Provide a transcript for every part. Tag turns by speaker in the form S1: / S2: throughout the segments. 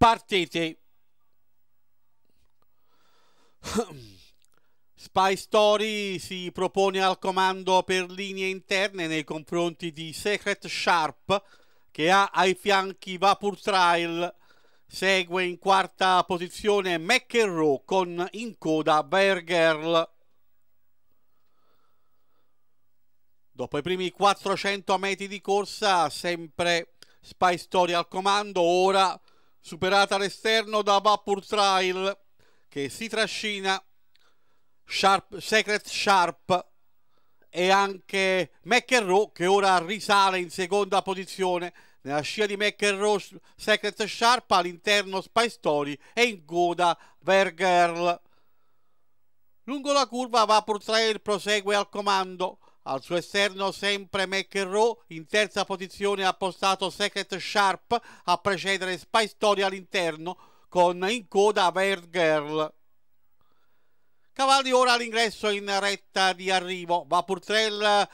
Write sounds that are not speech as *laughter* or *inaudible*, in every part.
S1: partite. *clears throat* Spy Story si propone al comando per linee interne nei confronti di Secret Sharp che ha ai fianchi Vapor Trail, segue in quarta posizione McEnroe con in coda Bergerl. Dopo i primi 400 metri di corsa, sempre Spy Story al comando, ora superata all'esterno da Vapor Trail che si trascina Sharp, Secret Sharp e anche McEnroe che ora risale in seconda posizione nella scia di McEnroe Secret Sharp all'interno Spy Story e in coda Vergirl lungo la curva Vapor Trail prosegue al comando al suo esterno sempre McEnroe, in terza posizione ha postato Secret Sharp a precedere Spy Story all'interno con in coda Verd Girl. Cavalli ora all'ingresso in retta di arrivo, Vapurtrell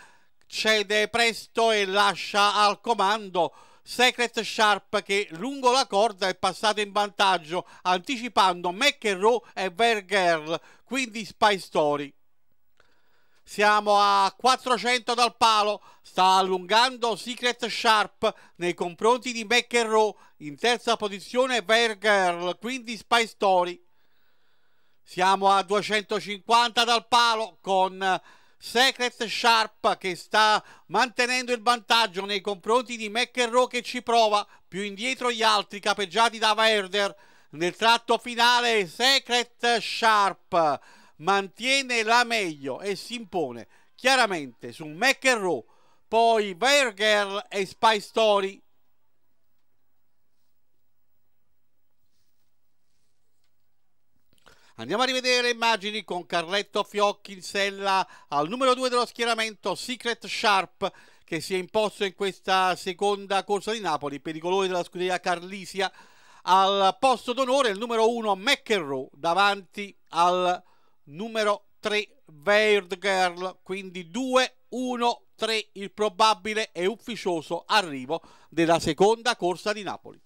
S1: cede presto e lascia al comando Secret Sharp che lungo la corda è passato in vantaggio anticipando McEnroe e Verger, quindi Spy Story. Siamo a 400 dal palo, sta allungando Secret Sharp nei confronti di McEnroe, in terza posizione Verger, quindi Spy Story. Siamo a 250 dal palo con Secret Sharp che sta mantenendo il vantaggio nei confronti di McEnroe che ci prova, più indietro gli altri capeggiati da Werder. Nel tratto finale Secret Sharp mantiene la meglio e si impone chiaramente su Mac and poi Bear Girl e Spy Story. Andiamo a rivedere le immagini con Carletto Fiocchi in sella al numero 2 dello schieramento Secret Sharp che si è imposto in questa seconda corsa di Napoli per i colori della scuderia Carlisia al posto d'onore il numero 1 McEnroe davanti al numero 3 Weird Girl, quindi 2-1-3 il probabile e ufficioso arrivo della seconda corsa di Napoli.